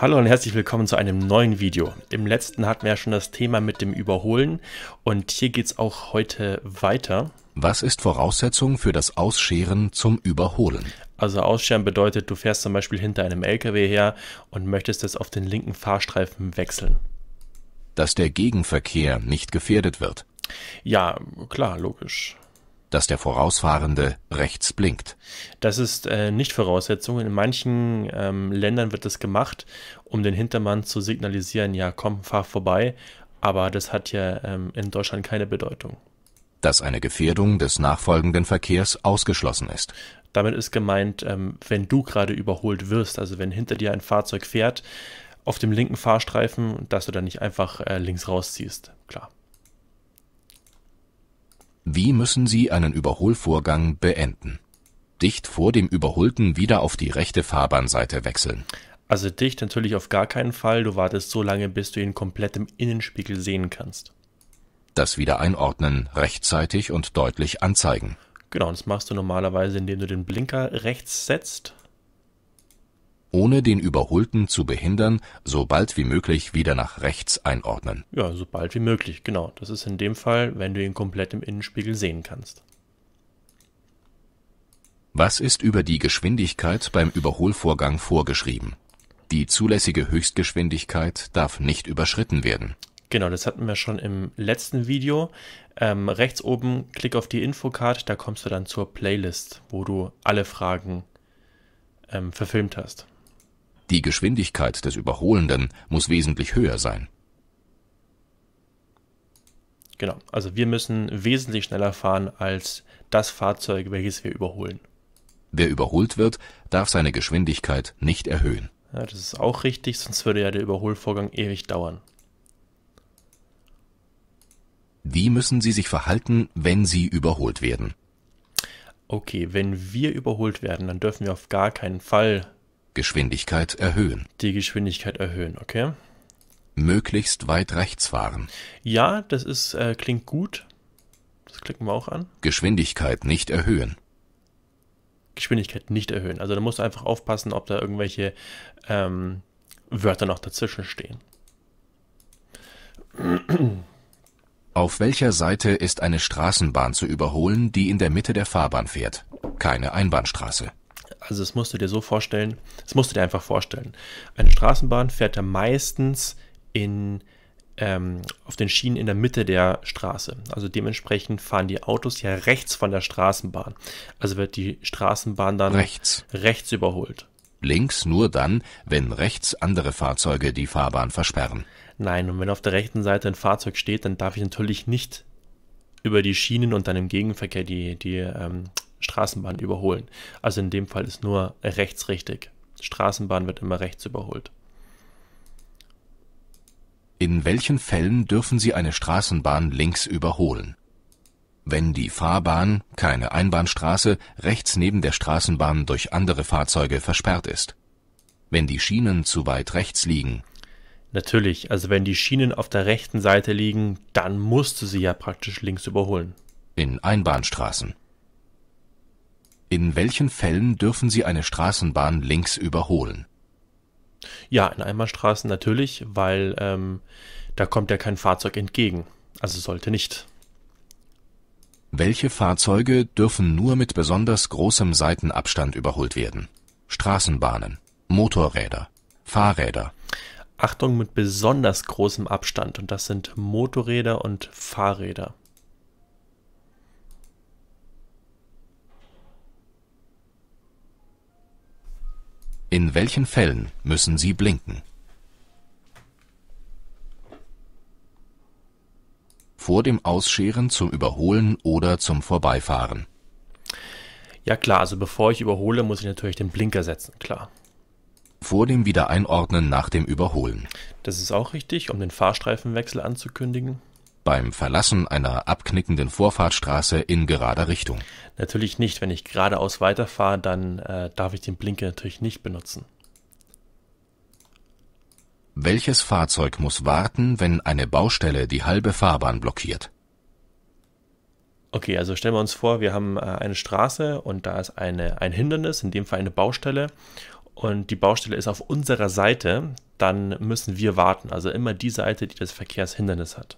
Hallo und herzlich willkommen zu einem neuen Video. Im letzten hatten wir ja schon das Thema mit dem Überholen und hier geht es auch heute weiter. Was ist Voraussetzung für das Ausscheren zum Überholen? Also Ausscheren bedeutet, du fährst zum Beispiel hinter einem LKW her und möchtest es auf den linken Fahrstreifen wechseln. Dass der Gegenverkehr nicht gefährdet wird. Ja, klar, logisch dass der Vorausfahrende rechts blinkt. Das ist äh, nicht Voraussetzung. In manchen ähm, Ländern wird das gemacht, um den Hintermann zu signalisieren, ja komm, fahr vorbei. Aber das hat ja ähm, in Deutschland keine Bedeutung. Dass eine Gefährdung des nachfolgenden Verkehrs ausgeschlossen ist. Damit ist gemeint, ähm, wenn du gerade überholt wirst, also wenn hinter dir ein Fahrzeug fährt, auf dem linken Fahrstreifen, dass du dann nicht einfach äh, links rausziehst. Klar. Wie müssen sie einen Überholvorgang beenden? Dicht vor dem Überholten wieder auf die rechte Fahrbahnseite wechseln. Also dicht natürlich auf gar keinen Fall. Du wartest so lange, bis du ihn komplett im Innenspiegel sehen kannst. Das Wiedereinordnen rechtzeitig und deutlich anzeigen. Genau, das machst du normalerweise, indem du den Blinker rechts setzt ohne den Überholten zu behindern, so bald wie möglich wieder nach rechts einordnen. Ja, so bald wie möglich, genau. Das ist in dem Fall, wenn du ihn komplett im Innenspiegel sehen kannst. Was ist über die Geschwindigkeit beim Überholvorgang vorgeschrieben? Die zulässige Höchstgeschwindigkeit darf nicht überschritten werden. Genau, das hatten wir schon im letzten Video. Ähm, rechts oben klick auf die Infocard, da kommst du dann zur Playlist, wo du alle Fragen ähm, verfilmt hast. Die Geschwindigkeit des Überholenden muss wesentlich höher sein. Genau, also wir müssen wesentlich schneller fahren als das Fahrzeug, welches wir überholen. Wer überholt wird, darf seine Geschwindigkeit nicht erhöhen. Ja, das ist auch richtig, sonst würde ja der Überholvorgang ewig dauern. Wie müssen Sie sich verhalten, wenn Sie überholt werden? Okay, wenn wir überholt werden, dann dürfen wir auf gar keinen Fall Geschwindigkeit erhöhen. Die Geschwindigkeit erhöhen, okay. Möglichst weit rechts fahren. Ja, das ist, äh, klingt gut. Das klicken wir auch an. Geschwindigkeit nicht erhöhen. Geschwindigkeit nicht erhöhen. Also da musst du einfach aufpassen, ob da irgendwelche ähm, Wörter noch dazwischen stehen. Auf welcher Seite ist eine Straßenbahn zu überholen, die in der Mitte der Fahrbahn fährt? Keine Einbahnstraße also das musst du dir so vorstellen, das musst du dir einfach vorstellen. Eine Straßenbahn fährt ja meistens in, ähm, auf den Schienen in der Mitte der Straße. Also dementsprechend fahren die Autos ja rechts von der Straßenbahn. Also wird die Straßenbahn dann rechts, rechts überholt. Links nur dann, wenn rechts andere Fahrzeuge die Fahrbahn versperren. Nein, und wenn auf der rechten Seite ein Fahrzeug steht, dann darf ich natürlich nicht über die Schienen und dann im Gegenverkehr die, die ähm, Straßenbahn überholen. Also in dem Fall ist nur rechts richtig. Straßenbahn wird immer rechts überholt. In welchen Fällen dürfen Sie eine Straßenbahn links überholen? Wenn die Fahrbahn, keine Einbahnstraße, rechts neben der Straßenbahn durch andere Fahrzeuge versperrt ist. Wenn die Schienen zu weit rechts liegen. Natürlich, also wenn die Schienen auf der rechten Seite liegen, dann musst du sie ja praktisch links überholen. In Einbahnstraßen in welchen Fällen dürfen Sie eine Straßenbahn links überholen? Ja, in Einbahnstraßen natürlich, weil ähm, da kommt ja kein Fahrzeug entgegen. Also sollte nicht. Welche Fahrzeuge dürfen nur mit besonders großem Seitenabstand überholt werden? Straßenbahnen, Motorräder, Fahrräder. Achtung mit besonders großem Abstand und das sind Motorräder und Fahrräder. In welchen Fällen müssen Sie blinken? Vor dem Ausscheren zum Überholen oder zum Vorbeifahren. Ja klar, also bevor ich überhole, muss ich natürlich den Blinker setzen, klar. Vor dem Wiedereinordnen nach dem Überholen. Das ist auch richtig, um den Fahrstreifenwechsel anzukündigen beim Verlassen einer abknickenden Vorfahrtstraße in gerader Richtung? Natürlich nicht. Wenn ich geradeaus weiterfahre, dann äh, darf ich den Blinker natürlich nicht benutzen. Welches Fahrzeug muss warten, wenn eine Baustelle die halbe Fahrbahn blockiert? Okay, also stellen wir uns vor, wir haben äh, eine Straße und da ist eine, ein Hindernis, in dem Fall eine Baustelle und die Baustelle ist auf unserer Seite, dann müssen wir warten. Also immer die Seite, die das Verkehrshindernis hat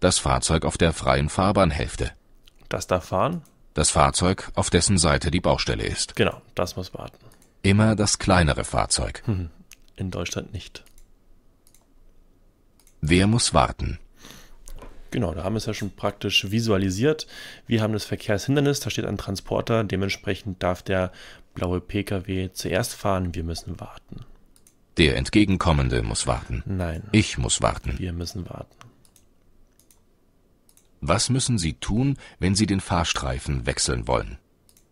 das Fahrzeug auf der freien Fahrbahnhälfte. Das darf fahren? Das Fahrzeug, auf dessen Seite die Baustelle ist. Genau, das muss warten. Immer das kleinere Fahrzeug. Hm, hm. in Deutschland nicht. Wer muss warten? Genau, da haben wir es ja schon praktisch visualisiert. Wir haben das Verkehrshindernis, da steht ein Transporter, dementsprechend darf der blaue Pkw zuerst fahren, wir müssen warten. Der Entgegenkommende muss warten. Nein. Ich muss warten. Wir müssen warten. Was müssen Sie tun, wenn Sie den Fahrstreifen wechseln wollen?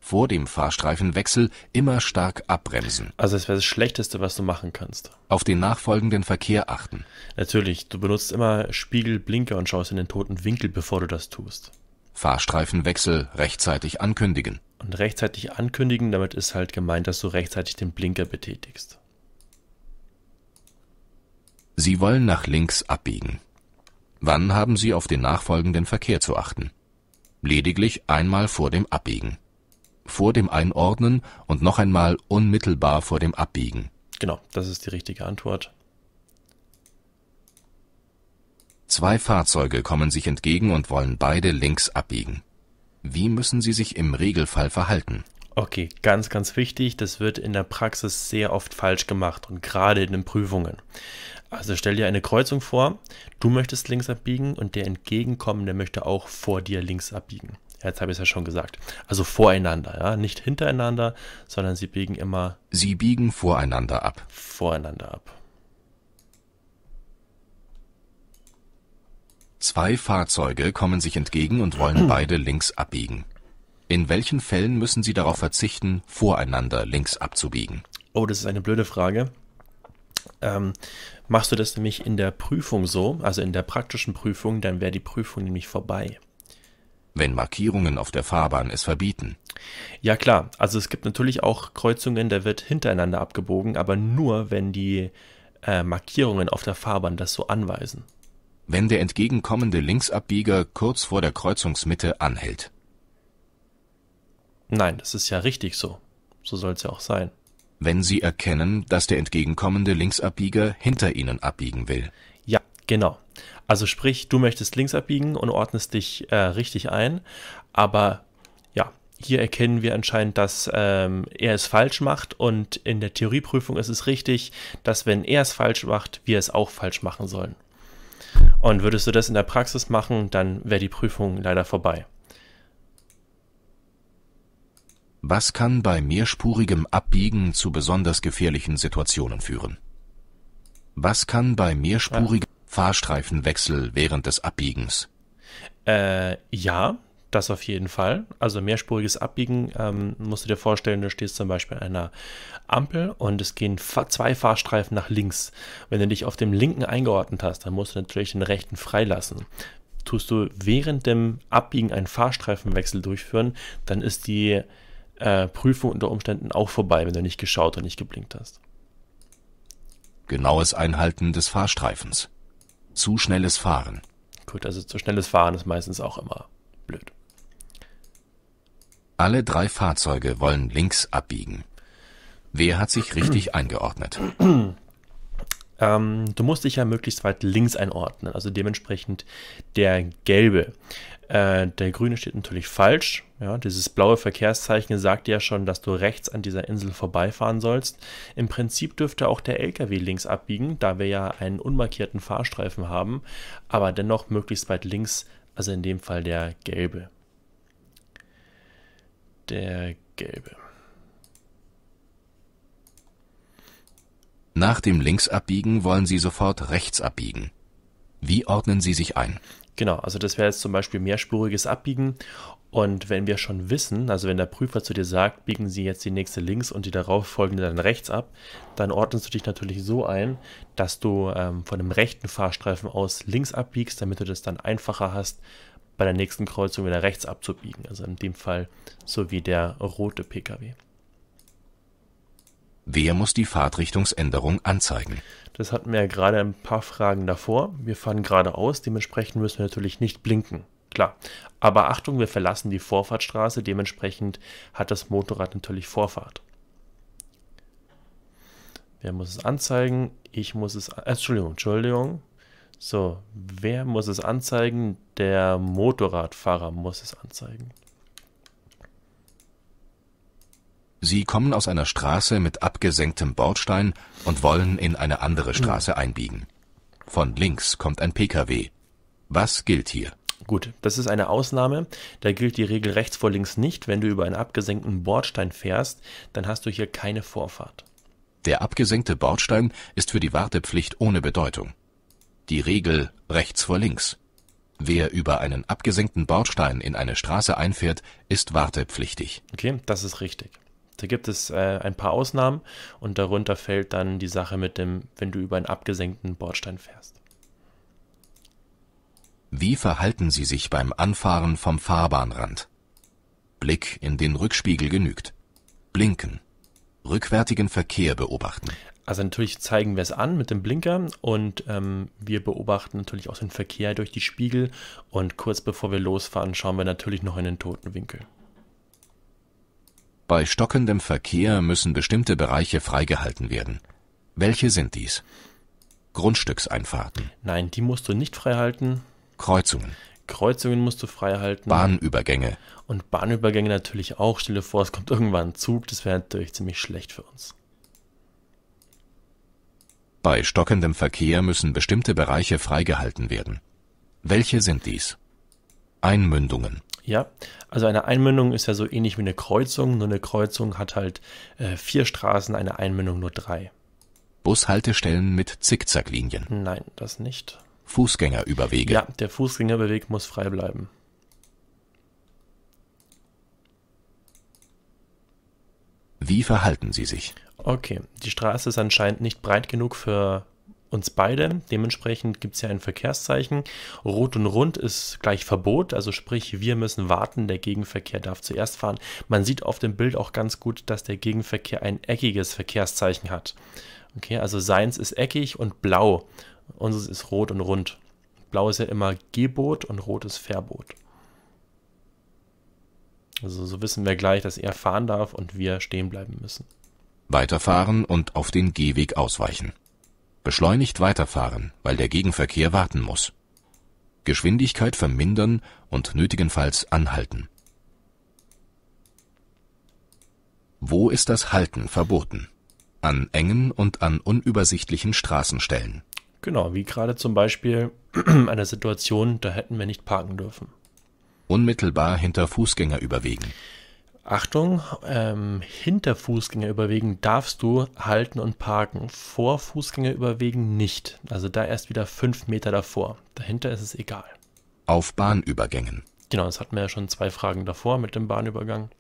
Vor dem Fahrstreifenwechsel immer stark abbremsen. Also es wäre das Schlechteste, was du machen kannst. Auf den nachfolgenden Verkehr achten. Natürlich, du benutzt immer Spiegel, Blinker und schaust in den toten Winkel, bevor du das tust. Fahrstreifenwechsel rechtzeitig ankündigen. Und rechtzeitig ankündigen, damit ist halt gemeint, dass du rechtzeitig den Blinker betätigst. Sie wollen nach links abbiegen. Wann haben Sie auf den nachfolgenden Verkehr zu achten? Lediglich einmal vor dem Abbiegen. Vor dem Einordnen und noch einmal unmittelbar vor dem Abbiegen. Genau, das ist die richtige Antwort. Zwei Fahrzeuge kommen sich entgegen und wollen beide links abbiegen. Wie müssen Sie sich im Regelfall verhalten? Okay, ganz, ganz wichtig, das wird in der Praxis sehr oft falsch gemacht und gerade in den Prüfungen. Also stell dir eine Kreuzung vor, du möchtest links abbiegen und der entgegenkommende möchte auch vor dir links abbiegen. Jetzt habe ich es ja schon gesagt. Also voreinander, ja, nicht hintereinander, sondern sie biegen immer. Sie biegen voreinander ab. Voreinander ab. Zwei Fahrzeuge kommen sich entgegen und wollen beide links abbiegen. In welchen Fällen müssen Sie darauf verzichten, voreinander links abzubiegen? Oh, das ist eine blöde Frage. Ähm, machst du das nämlich in der Prüfung so, also in der praktischen Prüfung, dann wäre die Prüfung nämlich vorbei. Wenn Markierungen auf der Fahrbahn es verbieten. Ja klar, also es gibt natürlich auch Kreuzungen, da wird hintereinander abgebogen, aber nur, wenn die äh, Markierungen auf der Fahrbahn das so anweisen. Wenn der entgegenkommende Linksabbieger kurz vor der Kreuzungsmitte anhält. Nein, das ist ja richtig so. So soll es ja auch sein. Wenn Sie erkennen, dass der entgegenkommende Linksabbieger hinter Ihnen abbiegen will. Ja, genau. Also sprich, du möchtest links abbiegen und ordnest dich äh, richtig ein, aber ja, hier erkennen wir anscheinend, dass ähm, er es falsch macht und in der Theorieprüfung ist es richtig, dass wenn er es falsch macht, wir es auch falsch machen sollen. Und würdest du das in der Praxis machen, dann wäre die Prüfung leider vorbei. Was kann bei mehrspurigem Abbiegen zu besonders gefährlichen Situationen führen? Was kann bei mehrspurigem ja. Fahrstreifenwechsel während des Abbiegens? Äh, ja, das auf jeden Fall. Also mehrspuriges Abbiegen ähm, musst du dir vorstellen, du stehst zum Beispiel an einer Ampel und es gehen fa zwei Fahrstreifen nach links. Wenn du dich auf dem linken eingeordnet hast, dann musst du natürlich den rechten freilassen. Tust du während dem Abbiegen einen Fahrstreifenwechsel durchführen, dann ist die äh, Prüfung unter Umständen auch vorbei, wenn du nicht geschaut und nicht geblinkt hast. Genaues Einhalten des Fahrstreifens. Zu schnelles Fahren. Gut, also zu schnelles Fahren ist meistens auch immer blöd. Alle drei Fahrzeuge wollen links abbiegen. Wer hat sich richtig eingeordnet? Ähm, du musst dich ja möglichst weit links einordnen, also dementsprechend der gelbe. Äh, der grüne steht natürlich falsch. Ja, dieses blaue Verkehrszeichen sagt ja schon, dass du rechts an dieser Insel vorbeifahren sollst. Im Prinzip dürfte auch der LKW links abbiegen, da wir ja einen unmarkierten Fahrstreifen haben, aber dennoch möglichst weit links, also in dem Fall der gelbe. Der gelbe. Nach dem Linksabbiegen wollen Sie sofort rechts abbiegen. Wie ordnen Sie sich ein? Genau, also das wäre jetzt zum Beispiel mehrspuriges Abbiegen. Und wenn wir schon wissen, also wenn der Prüfer zu dir sagt, biegen Sie jetzt die nächste links und die darauffolgende dann rechts ab, dann ordnest du dich natürlich so ein, dass du ähm, von dem rechten Fahrstreifen aus links abbiegst, damit du das dann einfacher hast, bei der nächsten Kreuzung wieder rechts abzubiegen. Also in dem Fall so wie der rote Pkw. Wer muss die Fahrtrichtungsänderung anzeigen? Das hatten wir ja gerade ein paar Fragen davor. Wir fahren geradeaus, dementsprechend müssen wir natürlich nicht blinken. Klar. Aber Achtung, wir verlassen die Vorfahrtstraße, dementsprechend hat das Motorrad natürlich Vorfahrt. Wer muss es anzeigen? Ich muss es. Entschuldigung, Entschuldigung. So, wer muss es anzeigen? Der Motorradfahrer muss es anzeigen. Sie kommen aus einer Straße mit abgesenktem Bordstein und wollen in eine andere hm. Straße einbiegen. Von links kommt ein Pkw. Was gilt hier? Gut, das ist eine Ausnahme. Da gilt die Regel rechts vor links nicht. Wenn du über einen abgesenkten Bordstein fährst, dann hast du hier keine Vorfahrt. Der abgesenkte Bordstein ist für die Wartepflicht ohne Bedeutung. Die Regel rechts vor links. Wer über einen abgesenkten Bordstein in eine Straße einfährt, ist wartepflichtig. Okay, das ist richtig. Da gibt es äh, ein paar Ausnahmen und darunter fällt dann die Sache mit dem, wenn du über einen abgesenkten Bordstein fährst. Wie verhalten Sie sich beim Anfahren vom Fahrbahnrand? Blick in den Rückspiegel genügt. Blinken. Rückwärtigen Verkehr beobachten. Also natürlich zeigen wir es an mit dem Blinker und ähm, wir beobachten natürlich auch den Verkehr durch die Spiegel und kurz bevor wir losfahren, schauen wir natürlich noch in den toten Winkel. Bei stockendem Verkehr müssen bestimmte Bereiche freigehalten werden. Welche sind dies? Grundstückseinfahrten. Nein, die musst du nicht freihalten. Kreuzungen. Kreuzungen musst du freihalten. Bahnübergänge. Und Bahnübergänge natürlich auch. Stell dir vor, es kommt irgendwann ein Zug. Das wäre natürlich ziemlich schlecht für uns. Bei stockendem Verkehr müssen bestimmte Bereiche freigehalten werden. Welche sind dies? Einmündungen. Ja, also eine Einmündung ist ja so ähnlich wie eine Kreuzung, nur eine Kreuzung hat halt äh, vier Straßen, eine Einmündung nur drei. Bushaltestellen mit Zickzacklinien. Nein, das nicht. Fußgängerüberwege. Ja, der Fußgängerüberweg muss frei bleiben. Wie verhalten Sie sich? Okay, die Straße ist anscheinend nicht breit genug für uns beide. Dementsprechend gibt es ja ein Verkehrszeichen. Rot und rund ist gleich Verbot, also sprich, wir müssen warten, der Gegenverkehr darf zuerst fahren. Man sieht auf dem Bild auch ganz gut, dass der Gegenverkehr ein eckiges Verkehrszeichen hat. Okay, also seins ist eckig und blau. Unseres ist rot und rund. Blau ist ja immer Gebot und rot ist Verbot. Also so wissen wir gleich, dass er fahren darf und wir stehen bleiben müssen. Weiterfahren und auf den Gehweg ausweichen. Beschleunigt weiterfahren, weil der Gegenverkehr warten muss. Geschwindigkeit vermindern und nötigenfalls anhalten. Wo ist das Halten verboten? An engen und an unübersichtlichen Straßenstellen. Genau, wie gerade zum Beispiel einer Situation, da hätten wir nicht parken dürfen. Unmittelbar hinter Fußgängerüberwegen. Achtung, ähm, hinter Fußgänger überwegen darfst du halten und parken, vor Fußgänger überwegen nicht. Also da erst wieder fünf Meter davor. Dahinter ist es egal. Auf Bahnübergängen. Genau, das hatten wir ja schon zwei Fragen davor mit dem Bahnübergang.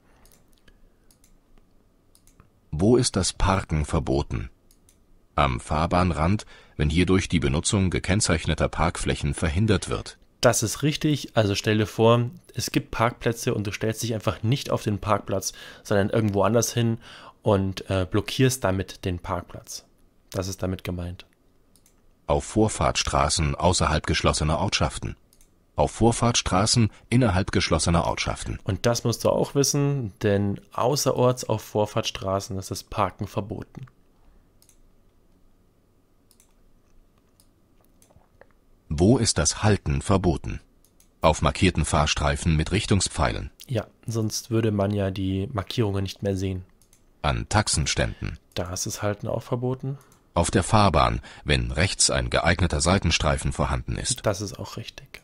Wo ist das Parken verboten? Am Fahrbahnrand, wenn hierdurch die Benutzung gekennzeichneter Parkflächen verhindert wird das ist richtig. Also stell dir vor, es gibt Parkplätze und du stellst dich einfach nicht auf den Parkplatz, sondern irgendwo anders hin und äh, blockierst damit den Parkplatz. Das ist damit gemeint. Auf Vorfahrtsstraßen außerhalb geschlossener Ortschaften. Auf Vorfahrtsstraßen innerhalb geschlossener Ortschaften. Und das musst du auch wissen, denn außerorts auf Vorfahrtsstraßen ist das Parken verboten. Wo ist das Halten verboten? Auf markierten Fahrstreifen mit Richtungspfeilen. Ja, sonst würde man ja die Markierungen nicht mehr sehen. An Taxenständen. Da ist das Halten auch verboten. Auf der Fahrbahn, wenn rechts ein geeigneter Seitenstreifen vorhanden ist. Das ist auch richtig.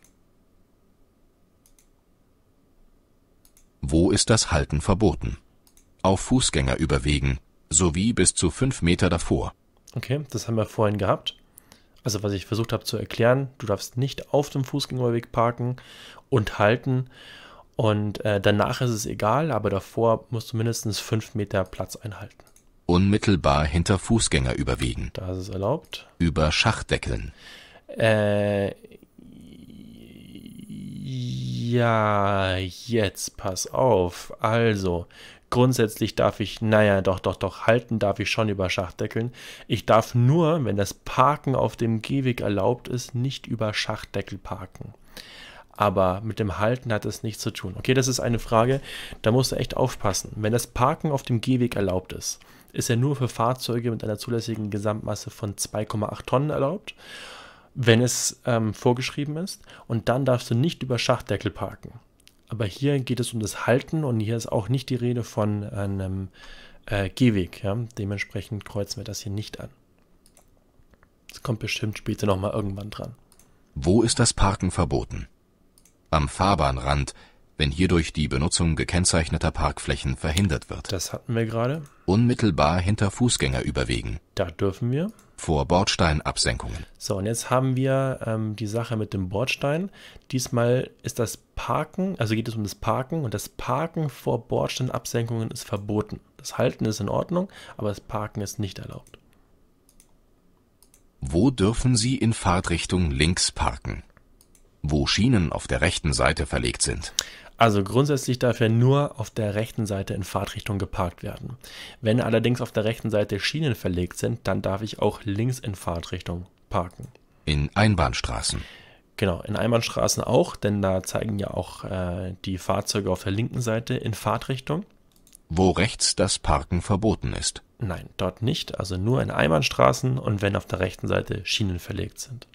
Wo ist das Halten verboten? Auf Fußgängerüberwegen sowie bis zu fünf Meter davor. Okay, das haben wir vorhin gehabt also was ich versucht habe zu erklären, du darfst nicht auf dem Fußgängerweg parken und halten. Und äh, danach ist es egal, aber davor musst du mindestens fünf Meter Platz einhalten. Unmittelbar hinter Fußgänger überwiegen. Da ist es erlaubt. Über Schachdeckeln. Äh, ja, jetzt pass auf. Also, Grundsätzlich darf ich, naja, doch, doch, doch, halten darf ich schon über Schachdeckeln. Ich darf nur, wenn das Parken auf dem Gehweg erlaubt ist, nicht über Schachdeckel parken. Aber mit dem Halten hat es nichts zu tun. Okay, das ist eine Frage, da musst du echt aufpassen. Wenn das Parken auf dem Gehweg erlaubt ist, ist er nur für Fahrzeuge mit einer zulässigen Gesamtmasse von 2,8 Tonnen erlaubt, wenn es ähm, vorgeschrieben ist. Und dann darfst du nicht über Schachdeckel parken. Aber hier geht es um das Halten und hier ist auch nicht die Rede von einem äh, Gehweg. Ja? Dementsprechend kreuzen wir das hier nicht an. Das kommt bestimmt später nochmal irgendwann dran. Wo ist das Parken verboten? Am Fahrbahnrand, wenn hierdurch die Benutzung gekennzeichneter Parkflächen verhindert wird. Das hatten wir gerade. Unmittelbar hinter Fußgängerüberwegen. Da dürfen wir vor Bordsteinabsenkungen. So, und jetzt haben wir ähm, die Sache mit dem Bordstein. Diesmal ist das Parken, also geht es um das Parken und das Parken vor Bordsteinabsenkungen ist verboten. Das Halten ist in Ordnung, aber das Parken ist nicht erlaubt. Wo dürfen Sie in Fahrtrichtung links parken? Wo Schienen auf der rechten Seite verlegt sind. Also grundsätzlich darf er nur auf der rechten Seite in Fahrtrichtung geparkt werden. Wenn allerdings auf der rechten Seite Schienen verlegt sind, dann darf ich auch links in Fahrtrichtung parken. In Einbahnstraßen. Genau, in Einbahnstraßen auch, denn da zeigen ja auch äh, die Fahrzeuge auf der linken Seite in Fahrtrichtung. Wo rechts das Parken verboten ist. Nein, dort nicht, also nur in Einbahnstraßen und wenn auf der rechten Seite Schienen verlegt sind.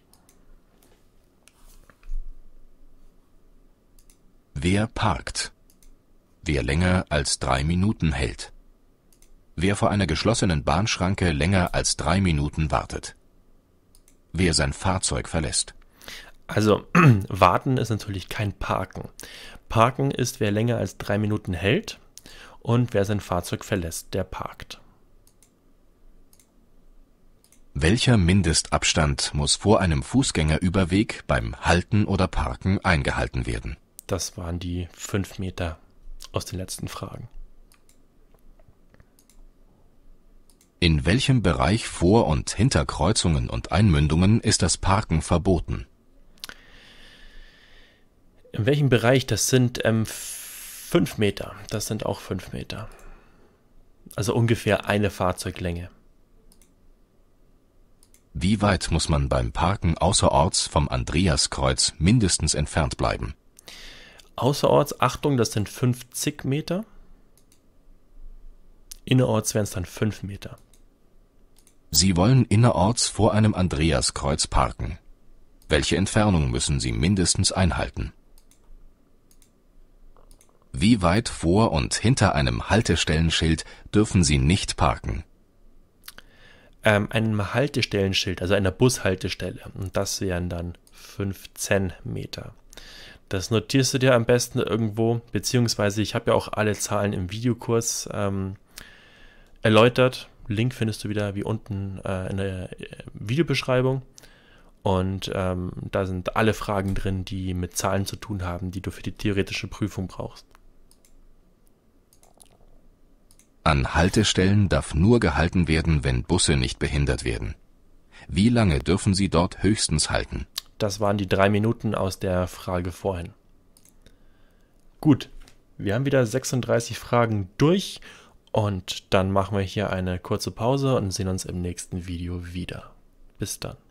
Wer parkt? Wer länger als drei Minuten hält. Wer vor einer geschlossenen Bahnschranke länger als drei Minuten wartet. Wer sein Fahrzeug verlässt. Also, warten ist natürlich kein Parken. Parken ist, wer länger als drei Minuten hält und wer sein Fahrzeug verlässt, der parkt. Welcher Mindestabstand muss vor einem Fußgängerüberweg beim Halten oder Parken eingehalten werden? Das waren die fünf Meter aus den letzten Fragen. In welchem Bereich vor und hinter Kreuzungen und Einmündungen ist das Parken verboten? In welchem Bereich? Das sind ähm, fünf Meter. Das sind auch fünf Meter. Also ungefähr eine Fahrzeuglänge. Wie weit muss man beim Parken außerorts vom Andreaskreuz mindestens entfernt bleiben? Außerorts, Achtung, das sind 50 Meter. Innerorts wären es dann 5 Meter. Sie wollen innerorts vor einem Andreaskreuz parken. Welche Entfernung müssen Sie mindestens einhalten? Wie weit vor und hinter einem Haltestellenschild dürfen Sie nicht parken? Ähm, einem Haltestellenschild, also einer Bushaltestelle. Und das wären dann 15 Meter. Das notierst du dir am besten irgendwo, beziehungsweise ich habe ja auch alle Zahlen im Videokurs ähm, erläutert. Link findest du wieder wie unten äh, in der äh, Videobeschreibung. Und ähm, da sind alle Fragen drin, die mit Zahlen zu tun haben, die du für die theoretische Prüfung brauchst. An Haltestellen darf nur gehalten werden, wenn Busse nicht behindert werden. Wie lange dürfen Sie dort höchstens halten? Das waren die drei Minuten aus der Frage vorhin. Gut, wir haben wieder 36 Fragen durch und dann machen wir hier eine kurze Pause und sehen uns im nächsten Video wieder. Bis dann.